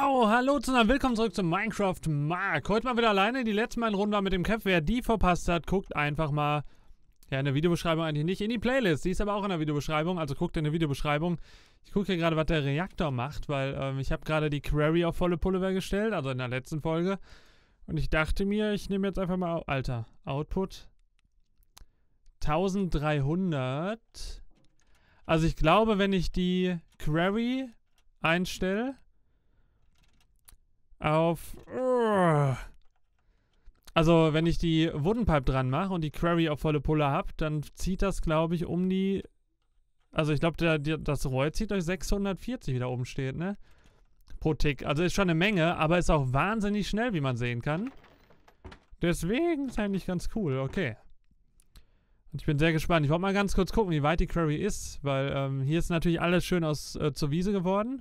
Jo, hallo zusammen, willkommen zurück zu Minecraft Mark. Heute mal wieder alleine, die letzte Mal Runde war mit dem Cap. Wer die verpasst hat, guckt einfach mal, ja in der Videobeschreibung eigentlich nicht, in die Playlist. Die ist aber auch in der Videobeschreibung, also guckt in der Videobeschreibung. Ich gucke hier gerade, was der Reaktor macht, weil ähm, ich habe gerade die Query auf volle Pullover gestellt, also in der letzten Folge. Und ich dachte mir, ich nehme jetzt einfach mal, Alter, Output 1300. Also ich glaube, wenn ich die Query einstelle auf... Also, wenn ich die Woodenpipe dran mache und die Query auf volle Pulle habe, dann zieht das, glaube ich, um die... Also, ich glaube, das Roy zieht euch 640, wie da oben steht, ne? Pro Tick. Also, ist schon eine Menge, aber ist auch wahnsinnig schnell, wie man sehen kann. Deswegen ist eigentlich ganz cool. Okay. Und ich bin sehr gespannt. Ich wollte mal ganz kurz gucken, wie weit die Query ist, weil ähm, hier ist natürlich alles schön aus äh, zur Wiese geworden.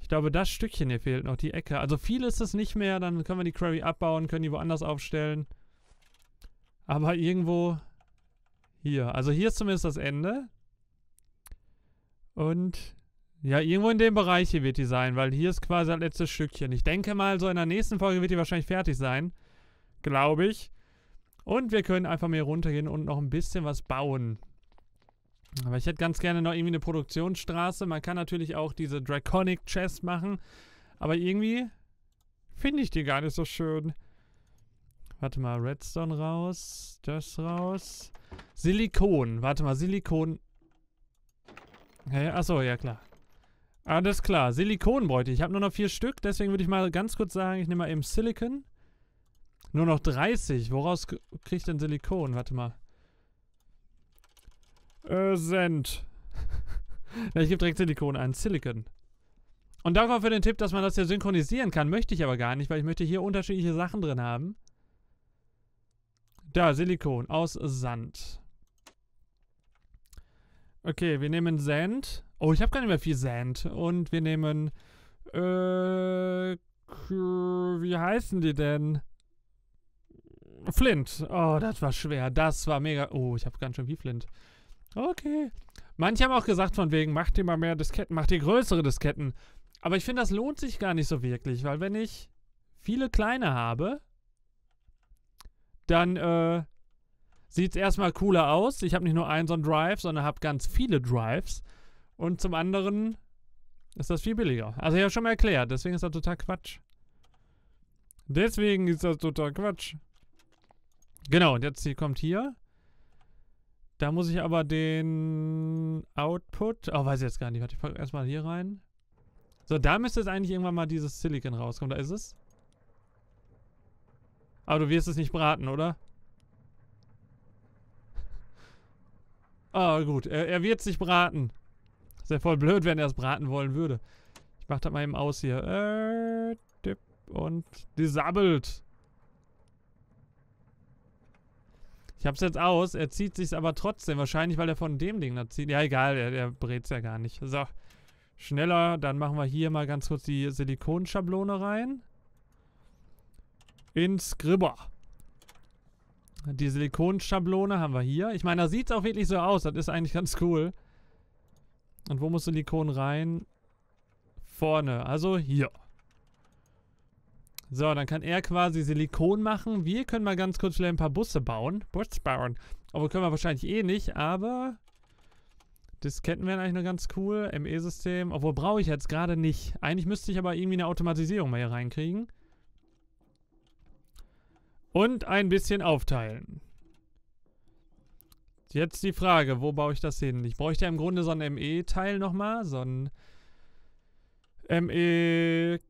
Ich glaube, das Stückchen hier fehlt noch, die Ecke. Also viel ist es nicht mehr, dann können wir die Query abbauen, können die woanders aufstellen. Aber irgendwo hier. Also hier ist zumindest das Ende. Und ja, irgendwo in dem Bereich hier wird die sein, weil hier ist quasi das letzte Stückchen. Ich denke mal, so in der nächsten Folge wird die wahrscheinlich fertig sein. Glaube ich. Und wir können einfach mal hier runtergehen und noch ein bisschen was bauen. Aber ich hätte ganz gerne noch irgendwie eine Produktionsstraße. Man kann natürlich auch diese Draconic Chess machen. Aber irgendwie finde ich die gar nicht so schön. Warte mal, Redstone raus. Das raus. Silikon. Warte mal, Silikon. Hey, achso, ja klar. Alles klar. Silikon bräuchte ich. Ich habe nur noch vier Stück. Deswegen würde ich mal ganz kurz sagen, ich nehme mal eben Silicon. Nur noch 30. Woraus kriege ich denn Silikon? Warte mal äh, Cent. ich gebe direkt Silikon ein. Silicon. Und danke für den Tipp, dass man das hier synchronisieren kann. Möchte ich aber gar nicht, weil ich möchte hier unterschiedliche Sachen drin haben. Da, Silikon aus Sand. Okay, wir nehmen Sand. Oh, ich habe gar nicht mehr viel Sand. Und wir nehmen... Äh, wie heißen die denn? Flint. Oh, das war schwer. Das war mega... Oh, ich habe ganz schön viel Flint. Okay. Manche haben auch gesagt, von wegen, mach dir mal mehr Disketten, mach dir größere Disketten. Aber ich finde, das lohnt sich gar nicht so wirklich, weil wenn ich viele kleine habe, dann äh, sieht es erstmal cooler aus. Ich habe nicht nur einen so einen Drive, sondern habe ganz viele Drives. Und zum anderen ist das viel billiger. Also ich habe schon mal erklärt, deswegen ist das total Quatsch. Deswegen ist das total Quatsch. Genau, und jetzt hier kommt hier. Da muss ich aber den Output... Oh, weiß ich jetzt gar nicht. Warte, ich packe erstmal hier rein. So, da müsste jetzt eigentlich irgendwann mal dieses Silicon rauskommen. Da ist es. Aber du wirst es nicht braten, oder? Oh, gut. Er, er wird nicht braten. Sehr ja voll blöd, wenn er es braten wollen würde. Ich mach das mal eben aus hier. Äh, und die Ich hab's jetzt aus, er zieht sich's aber trotzdem. Wahrscheinlich, weil er von dem Ding da zieht. Ja, egal, er, er brät's ja gar nicht. So, schneller. Dann machen wir hier mal ganz kurz die Silikonschablone rein. Ins Gribber. Die Silikonschablone haben wir hier. Ich meine, da sieht's auch wirklich so aus. Das ist eigentlich ganz cool. Und wo muss Silikon rein? Vorne, also hier. So, dann kann er quasi Silikon machen. Wir können mal ganz kurz vielleicht ein paar Busse bauen. Busse bauen. Obwohl können wir wahrscheinlich eh nicht, aber... Disketten wären eigentlich noch ganz cool. ME-System. Obwohl brauche ich jetzt gerade nicht. Eigentlich müsste ich aber irgendwie eine Automatisierung mal hier reinkriegen. Und ein bisschen aufteilen. Jetzt die Frage, wo baue ich das hin? Ich bräuchte ja im Grunde so ein ME-Teil nochmal, so ein... ME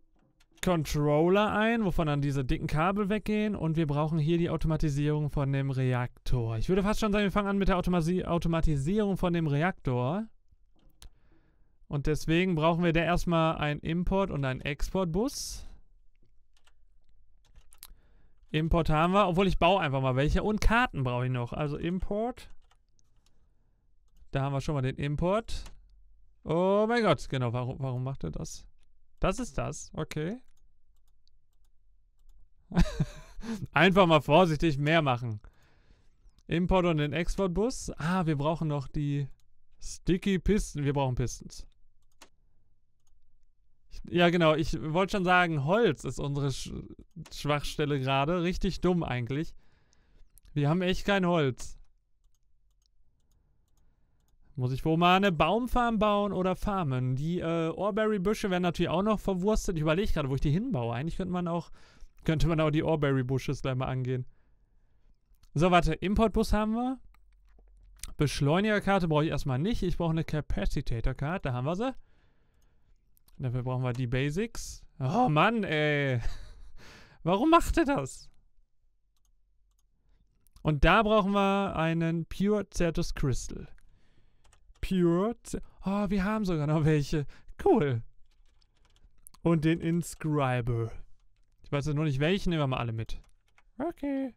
Controller ein, wovon dann diese dicken Kabel weggehen und wir brauchen hier die Automatisierung von dem Reaktor. Ich würde fast schon sagen, wir fangen an mit der Automasi Automatisierung von dem Reaktor. Und deswegen brauchen wir da erstmal einen Import- und einen Exportbus. Import haben wir, obwohl ich baue einfach mal welche. Und Karten brauche ich noch. Also Import. Da haben wir schon mal den Import. Oh mein Gott, genau, warum, warum macht er das? Das ist das, okay. Einfach mal vorsichtig mehr machen. Import und den Exportbus. Ah, wir brauchen noch die Sticky Pisten. Wir brauchen Pistons. Ja, genau. Ich wollte schon sagen, Holz ist unsere Sch Schwachstelle gerade. Richtig dumm eigentlich. Wir haben echt kein Holz. Muss ich wohl mal eine Baumfarm bauen oder farmen? Die äh, Orberry-Büsche werden natürlich auch noch verwurstet. Ich überlege gerade, wo ich die hinbaue. Eigentlich könnte man auch könnte man auch die orberry Bushes gleich mal angehen. So, warte. Importbus haben wir. Beschleunigerkarte brauche ich erstmal nicht. Ich brauche eine Capacitator-Karte. Da haben wir sie. Dafür brauchen wir die Basics. Oh Mann, ey. Warum macht er das? Und da brauchen wir einen Pure Certus Crystal. Pure Cer Oh, wir haben sogar noch welche. Cool. Und den Inscriber. Ich weiß ja nur nicht welchen, nehmen wir mal alle mit. Okay.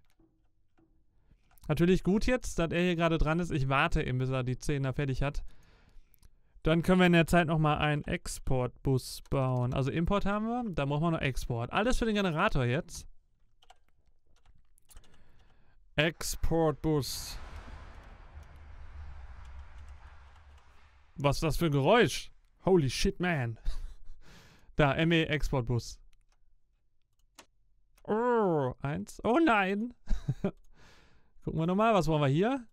Natürlich gut jetzt, dass er hier gerade dran ist. Ich warte eben, bis er die 10 da fertig hat. Dann können wir in der Zeit nochmal einen Exportbus bauen. Also Import haben wir, dann brauchen wir noch Export. Alles für den Generator jetzt. Exportbus. Was ist das für ein Geräusch? Holy shit, man. Da, ME Exportbus. Oh, eins. Oh nein. Gucken wir nochmal, was wollen wir hier?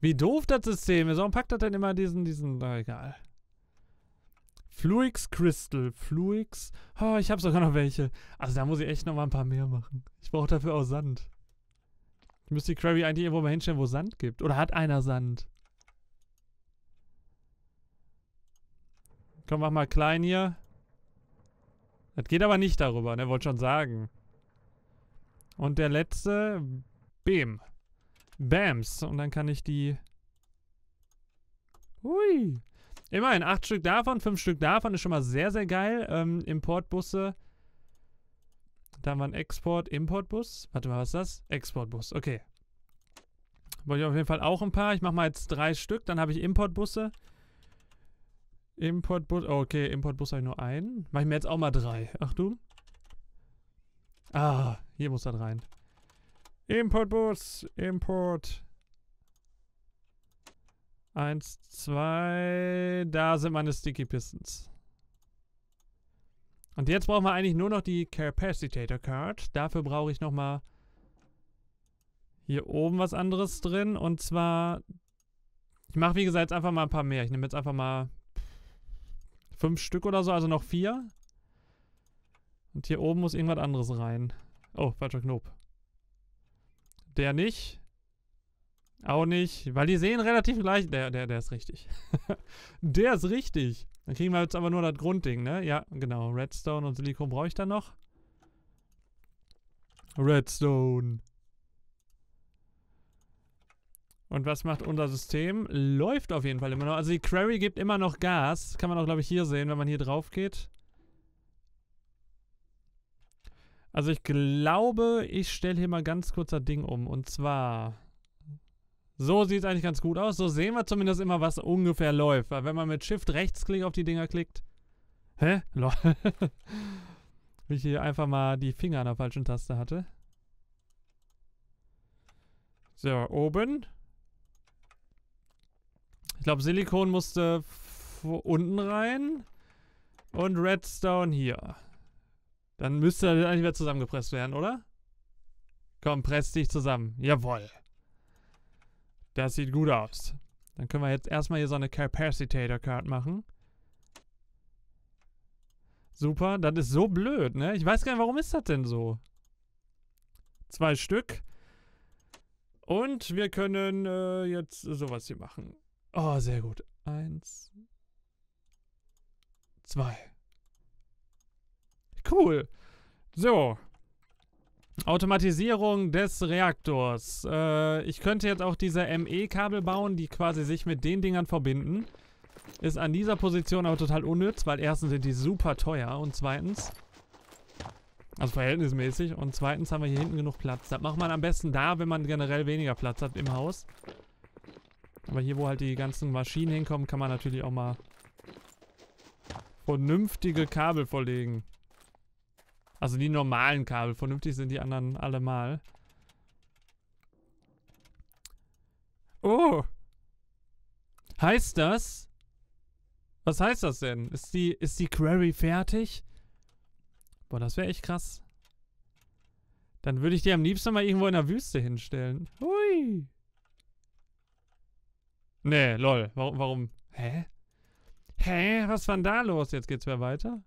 Wie doof das System ist. Warum packt das denn immer diesen, diesen, na egal. Fluix Crystal, Fluix. Oh, ich habe sogar noch welche. Also da muss ich echt nochmal ein paar mehr machen. Ich brauche dafür auch Sand. Ich müsste die Query eigentlich irgendwo mal hinstellen, wo Sand gibt. Oder hat einer Sand? Komm, mach mal klein hier. Das geht aber nicht darüber, ne? Wollte schon sagen. Und der letzte, Bam. Bams. Und dann kann ich die... Hui. Immerhin, acht Stück davon, fünf Stück davon ist schon mal sehr, sehr geil. Ähm, Importbusse. Da haben wir einen Export, Importbus. Warte mal, was ist das? Exportbus, okay. Wollte ich auf jeden Fall auch ein paar. Ich mache mal jetzt drei Stück, dann habe ich Importbusse. Importbus. Oh, okay, Importbus habe ich nur einen. Mach ich mir jetzt auch mal drei. Ach du. Ah, hier muss das rein. Importbus. Import. Eins, zwei. Da sind meine Sticky Pistons. Und jetzt brauchen wir eigentlich nur noch die Capacitator Card. Dafür brauche ich nochmal hier oben was anderes drin. Und zwar, ich mache wie gesagt jetzt einfach mal ein paar mehr. Ich nehme jetzt einfach mal Fünf Stück oder so, also noch vier. Und hier oben muss irgendwas anderes rein. Oh, falscher Knopf. Der nicht. Auch nicht, weil die sehen relativ gleich. Der, der, der ist richtig. der ist richtig. Dann kriegen wir jetzt aber nur das Grundding, ne? Ja, genau. Redstone und Silikon brauche ich dann noch. Redstone. Und was macht unser System? Läuft auf jeden Fall immer noch. Also die Query gibt immer noch Gas. Kann man auch, glaube ich, hier sehen, wenn man hier drauf geht. Also ich glaube, ich stelle hier mal ganz kurz das Ding um. Und zwar... So sieht es eigentlich ganz gut aus. So sehen wir zumindest immer, was ungefähr läuft. Weil wenn man mit Shift Rechtsklick auf die Dinger klickt... Hä? Lol. Wie ich hier einfach mal die Finger an der falschen Taste hatte. So, oben. Ich glaube, Silikon musste unten rein. Und Redstone hier. Dann müsste das eigentlich wieder zusammengepresst werden, oder? Komm, presst dich zusammen. Jawoll. Das sieht gut aus. Dann können wir jetzt erstmal hier so eine Capacitator Card machen. Super, das ist so blöd, ne? Ich weiß gar nicht, warum ist das denn so? Zwei Stück. Und wir können äh, jetzt sowas hier machen. Oh, sehr gut. Eins. Zwei. Cool. So. Automatisierung des Reaktors. Äh, ich könnte jetzt auch diese ME-Kabel bauen, die quasi sich mit den Dingern verbinden. Ist an dieser Position aber total unnütz, weil erstens sind die super teuer und zweitens... Also verhältnismäßig. Und zweitens haben wir hier hinten genug Platz. Das macht man am besten da, wenn man generell weniger Platz hat im Haus. Aber hier, wo halt die ganzen Maschinen hinkommen, kann man natürlich auch mal vernünftige Kabel verlegen. Also die normalen Kabel. Vernünftig sind die anderen alle mal. Oh! Heißt das? Was heißt das denn? Ist die, ist die Query fertig? Boah, das wäre echt krass. Dann würde ich die am liebsten mal irgendwo in der Wüste hinstellen. Hui! Nee, lol. Warum, warum? Hä? Hä? Was war denn da los? Jetzt geht's wieder weiter?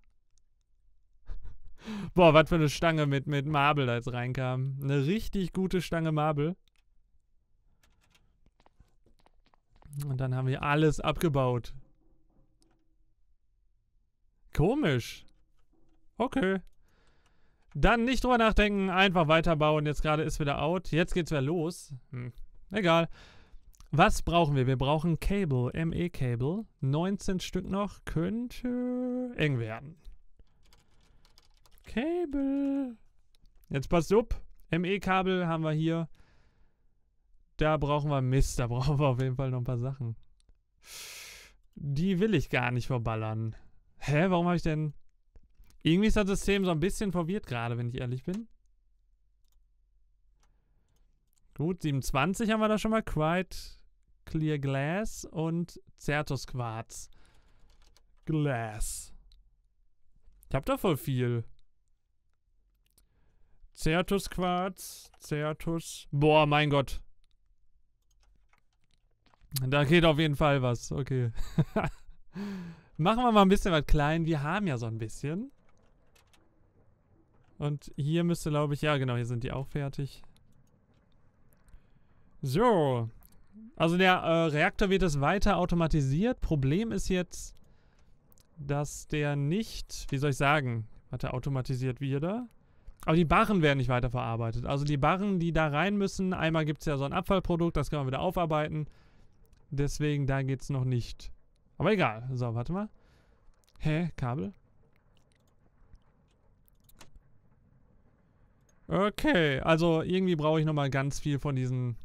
Boah, was für eine Stange mit, mit Marble da jetzt reinkam. Eine richtig gute Stange Marble. Und dann haben wir alles abgebaut. Komisch. Okay. Dann nicht drüber nachdenken, einfach weiterbauen. Jetzt gerade ist wieder out. Jetzt geht's wieder los. Hm. Egal. Was brauchen wir? Wir brauchen Cable, ME-Cable. 19 Stück noch. Könnte eng werden. Cable. Jetzt passt up. ME-Kabel haben wir hier. Da brauchen wir Mist. Da brauchen wir auf jeden Fall noch ein paar Sachen. Die will ich gar nicht verballern. Hä, warum habe ich denn... Irgendwie ist das System so ein bisschen verwirrt gerade, wenn ich ehrlich bin. Gut, 27 haben wir da schon mal. Quite Clear Glass und Certus Quarz. Glass. Ich hab da voll viel. Certus Quarz, Certus. Boah, mein Gott. Da geht auf jeden Fall was. Okay. Machen wir mal ein bisschen was klein. Wir haben ja so ein bisschen. Und hier müsste, glaube ich, ja genau, hier sind die auch fertig. So, also der äh, Reaktor wird es weiter automatisiert. Problem ist jetzt, dass der nicht, wie soll ich sagen, warte, er automatisiert wieder. Aber die Barren werden nicht weiterverarbeitet. Also die Barren, die da rein müssen, einmal gibt es ja so ein Abfallprodukt, das kann man wieder aufarbeiten. Deswegen, da geht es noch nicht. Aber egal. So, warte mal. Hä? Kabel? Okay, also irgendwie brauche ich nochmal ganz viel von diesen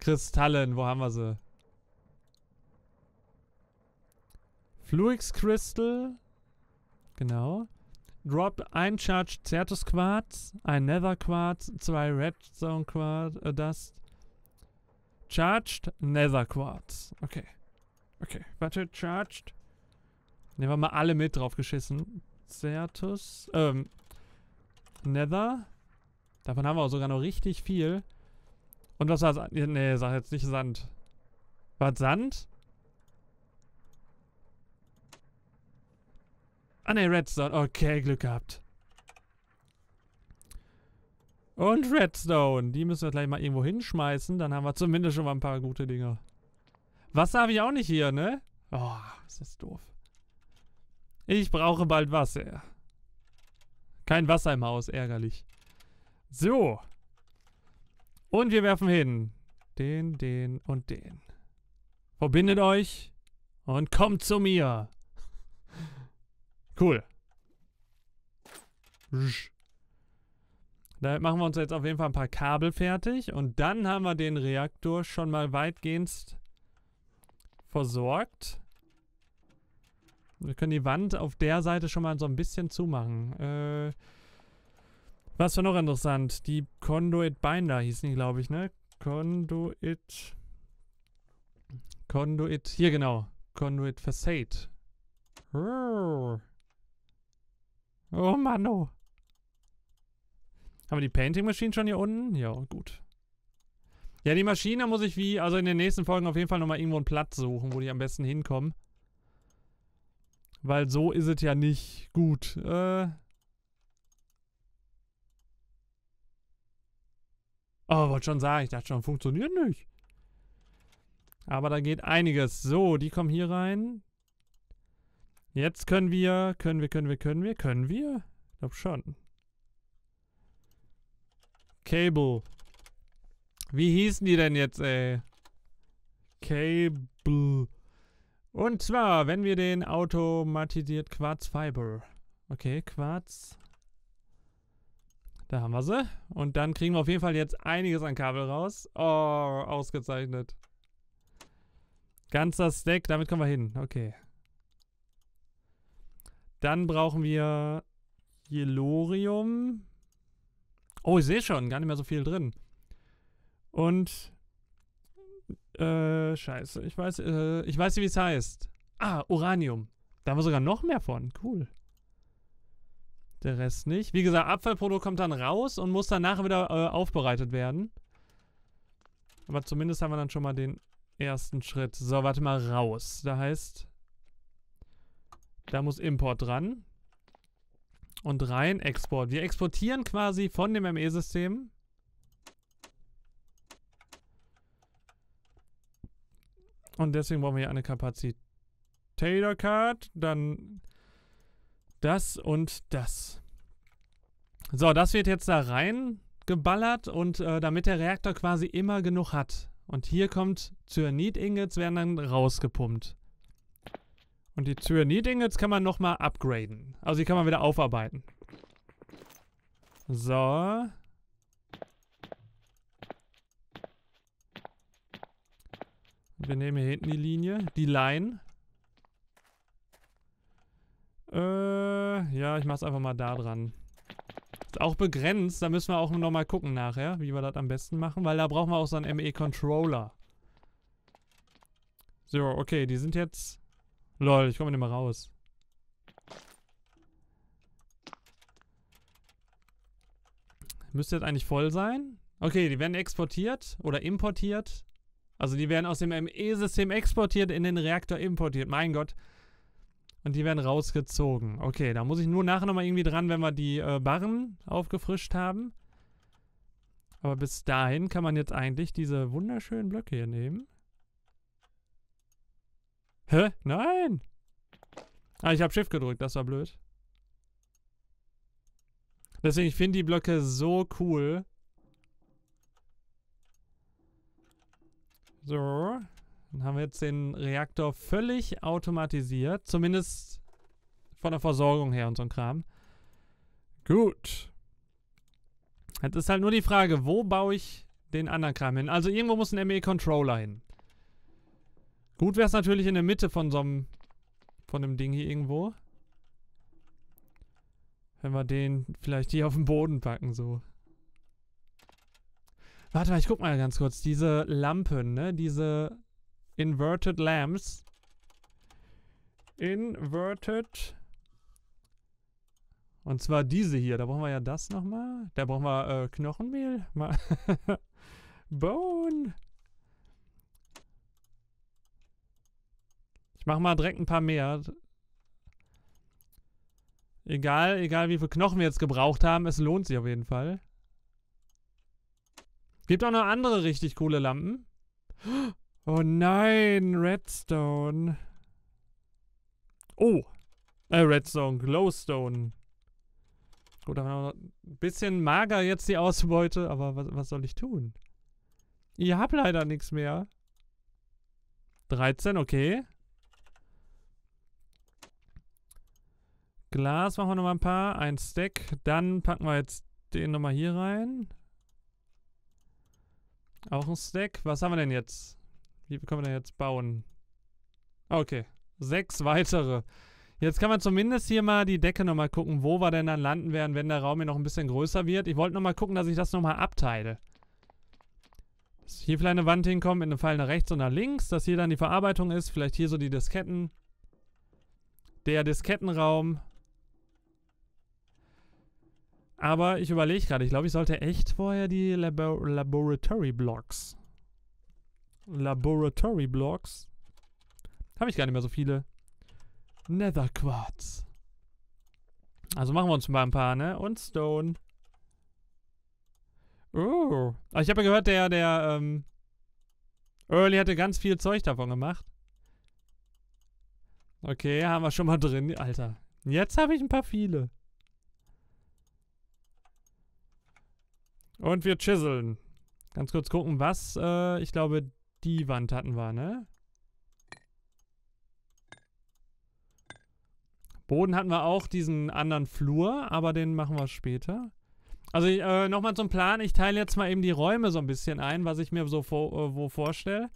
Kristallen, wo haben wir sie? Fluix Crystal. Genau. Drop ein Charge Certus Quartz, ein Nether Quartz, zwei Redstone Quartz, äh, Dust. Charged Nether Quartz. Okay. Okay. Warte, charged. Nehmen wir mal alle mit drauf geschissen. Certus. Ähm. Nether. Davon haben wir auch sogar noch richtig viel. Und was war das? Nee, sag jetzt nicht Sand. War Sand? Ah ne, Redstone. Okay, Glück gehabt. Und Redstone. Die müssen wir gleich mal irgendwo hinschmeißen. Dann haben wir zumindest schon mal ein paar gute Dinger. Wasser habe ich auch nicht hier, ne? Oh, ist das doof. Ich brauche bald Wasser. Kein Wasser im Haus, ärgerlich. So. Und wir werfen hin. Den, den und den. Verbindet euch und kommt zu mir. Cool. Da machen wir uns jetzt auf jeden Fall ein paar Kabel fertig. Und dann haben wir den Reaktor schon mal weitgehend versorgt. Wir können die Wand auf der Seite schon mal so ein bisschen zumachen. Äh, was war noch interessant? Die Conduit Binder hießen die, glaube ich, ne? Conduit. Conduit. Hier genau. Conduit Facade. Oh Mann, oh. Haben wir die Painting Machine schon hier unten? Ja, gut. Ja, die Maschine muss ich wie, also in den nächsten Folgen auf jeden Fall nochmal irgendwo einen Platz suchen, wo die am besten hinkommen. Weil so ist es ja nicht gut. Äh, Oh, wollte schon sagen, ich dachte schon, funktioniert nicht. Aber da geht einiges. So, die kommen hier rein. Jetzt können wir, können wir, können wir, können wir, können wir? Ich glaube schon. Cable. Wie hießen die denn jetzt, ey? Cable. Und zwar, wenn wir den automatisiert Quarzfiber. Okay, Quarz da haben wir sie. Ne? Und dann kriegen wir auf jeden Fall jetzt einiges an Kabel raus. Oh, ausgezeichnet. Ganzer Stack, damit kommen wir hin. Okay. Dann brauchen wir Jelorium. Oh, ich sehe schon, gar nicht mehr so viel drin. Und äh, scheiße, ich weiß, äh, ich weiß nicht, wie es heißt. Ah, Uranium. Da haben wir sogar noch mehr von. Cool. Der Rest nicht. Wie gesagt, Abfallprodukt kommt dann raus und muss danach wieder äh, aufbereitet werden. Aber zumindest haben wir dann schon mal den ersten Schritt. So, warte mal, raus. Da heißt, da muss Import dran. Und rein Export. Wir exportieren quasi von dem ME-System Und deswegen brauchen wir hier eine Capacitator Card. Dann das und das. So, das wird jetzt da reingeballert und äh, damit der Reaktor quasi immer genug hat. Und hier kommt zyanid ingots werden dann rausgepumpt. Und die zyanid ingots kann man nochmal upgraden. Also die kann man wieder aufarbeiten. So. Wir nehmen hier hinten die Linie, die Line. Äh, ja, ich mach's einfach mal da dran. Ist auch begrenzt, da müssen wir auch nochmal gucken nachher, wie wir das am besten machen, weil da brauchen wir auch so einen ME-Controller. So, okay, die sind jetzt... Lol, ich komme nicht mal raus. Müsste jetzt eigentlich voll sein. Okay, die werden exportiert oder importiert. Also die werden aus dem ME-System exportiert, in den Reaktor importiert. Mein Gott. Und die werden rausgezogen. Okay, da muss ich nur nachher nochmal irgendwie dran, wenn wir die äh, Barren aufgefrischt haben. Aber bis dahin kann man jetzt eigentlich diese wunderschönen Blöcke hier nehmen. Hä? Nein! Ah, ich habe Shift gedrückt, das war blöd. Deswegen, ich finde die Blöcke so cool. So. Dann haben wir jetzt den Reaktor völlig automatisiert. Zumindest von der Versorgung her und so ein Kram. Gut. Jetzt ist halt nur die Frage, wo baue ich den anderen Kram hin? Also irgendwo muss ein ME-Controller hin. Gut wäre es natürlich in der Mitte von so einem, von dem Ding hier irgendwo. Wenn wir den vielleicht hier auf den Boden packen, so. Warte mal, ich guck mal ganz kurz. Diese Lampen, ne? Diese Inverted Lamps. Inverted. Und zwar diese hier. Da brauchen wir ja das nochmal. Da brauchen wir äh, Knochenmehl. Bone. Ich mach mal direkt ein paar mehr. Egal, egal wie viel Knochen wir jetzt gebraucht haben, es lohnt sich auf jeden Fall. Gibt auch noch andere richtig coole Lampen. Oh nein, Redstone. Oh, äh, Redstone, Glowstone. Gut, ein bisschen mager jetzt die Ausbeute, aber was, was soll ich tun? Ich hab leider nichts mehr. 13, okay. Glas machen wir nochmal ein paar. Ein Stack. Dann packen wir jetzt den nochmal hier rein. Auch ein Stack. Was haben wir denn jetzt? Wie können wir denn jetzt bauen? Ah, okay, sechs weitere. Jetzt kann man zumindest hier mal die Decke nochmal gucken, wo wir denn dann landen werden, wenn der Raum hier noch ein bisschen größer wird. Ich wollte nochmal gucken, dass ich das nochmal abteile. Dass hier vielleicht eine Wand hinkommt, mit einem Pfeil nach rechts und nach links, dass hier dann die Verarbeitung ist. Vielleicht hier so die Disketten. Der Diskettenraum. Aber ich überlege gerade, ich glaube, ich sollte echt vorher die Labor Laboratory Blocks Laboratory Blocks. Habe ich gar nicht mehr so viele. Nether Quartz. Also machen wir uns mal ein paar, ne? Und Stone. Oh. Aber also ich habe ja gehört, der, der, ähm, Early hatte ganz viel Zeug davon gemacht. Okay, haben wir schon mal drin. Alter. Jetzt habe ich ein paar viele. Und wir chiseln. Ganz kurz gucken, was, äh, ich glaube, die Wand hatten wir, ne? Boden hatten wir auch diesen anderen Flur, aber den machen wir später. Also äh, nochmal zum Plan. Ich teile jetzt mal eben die Räume so ein bisschen ein, was ich mir so vor, äh, wo vorstelle.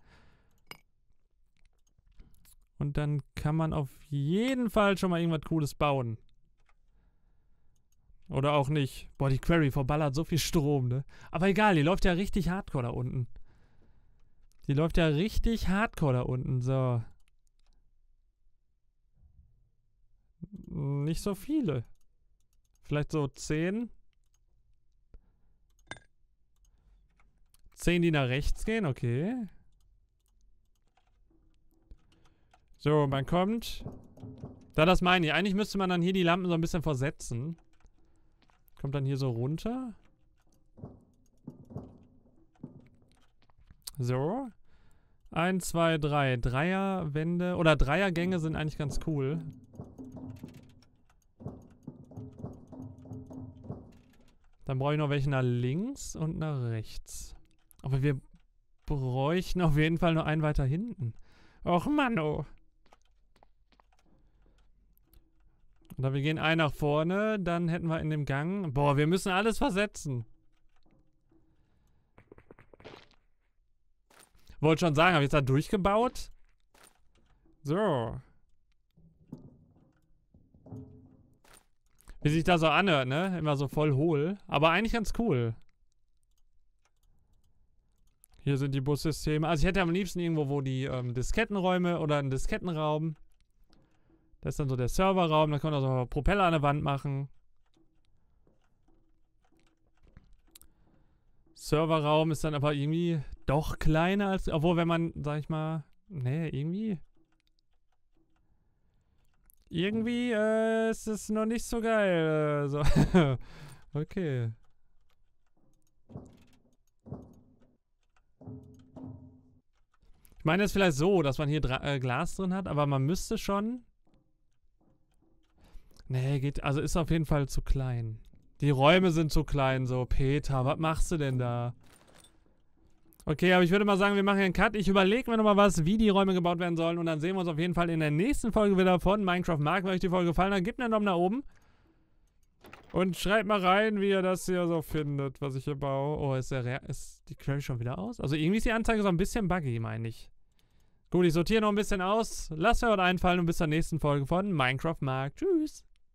Und dann kann man auf jeden Fall schon mal irgendwas Cooles bauen. Oder auch nicht. Boah, die Query verballert so viel Strom, ne? Aber egal, die läuft ja richtig hardcore da unten. Die läuft ja richtig hardcore da unten. So. Nicht so viele. Vielleicht so zehn. Zehn, die nach rechts gehen, okay. So, man kommt. Da, das meine ich. Eigentlich müsste man dann hier die Lampen so ein bisschen versetzen. Kommt dann hier so runter. So. Ein, zwei, drei. Dreierwände oder Dreiergänge sind eigentlich ganz cool. Dann brauche ich noch welche nach links und nach rechts. Aber wir bräuchten auf jeden Fall noch einen weiter hinten. Och Mann, oh. Oder wir gehen einen nach vorne, dann hätten wir in dem Gang... Boah, wir müssen alles versetzen. Wollte schon sagen, habe ich jetzt da durchgebaut? So. Wie sich da so anhört, ne? Immer so voll hohl. Aber eigentlich ganz cool. Hier sind die Bussysteme. Also ich hätte am liebsten irgendwo, wo die ähm, Diskettenräume oder einen Diskettenraum. Das ist dann so der Serverraum. Da kann man so also Propeller an der Wand machen. Serverraum ist dann aber irgendwie doch kleiner als... Obwohl, wenn man, sag ich mal... Nee, irgendwie... Irgendwie äh, ist es noch nicht so geil. Äh, so. okay. Ich meine es ist vielleicht so, dass man hier äh, Glas drin hat, aber man müsste schon... Nee, geht... Also ist auf jeden Fall zu klein. Die Räume sind zu klein, so. Peter, was machst du denn da? Okay, aber ich würde mal sagen, wir machen hier einen Cut. Ich überlege mir nochmal was, wie die Räume gebaut werden sollen. Und dann sehen wir uns auf jeden Fall in der nächsten Folge wieder von Minecraft Mark. Wenn euch die Folge gefallen hat, gebt mir einen Daumen nach oben. Und schreibt mal rein, wie ihr das hier so findet, was ich hier baue. Oh, ist, der ist die Quelle schon wieder aus? Also irgendwie ist die Anzeige so ein bisschen buggy, meine ich. Gut, ich sortiere noch ein bisschen aus. Lasst mir was einfallen und bis zur nächsten Folge von Minecraft Mark. Tschüss.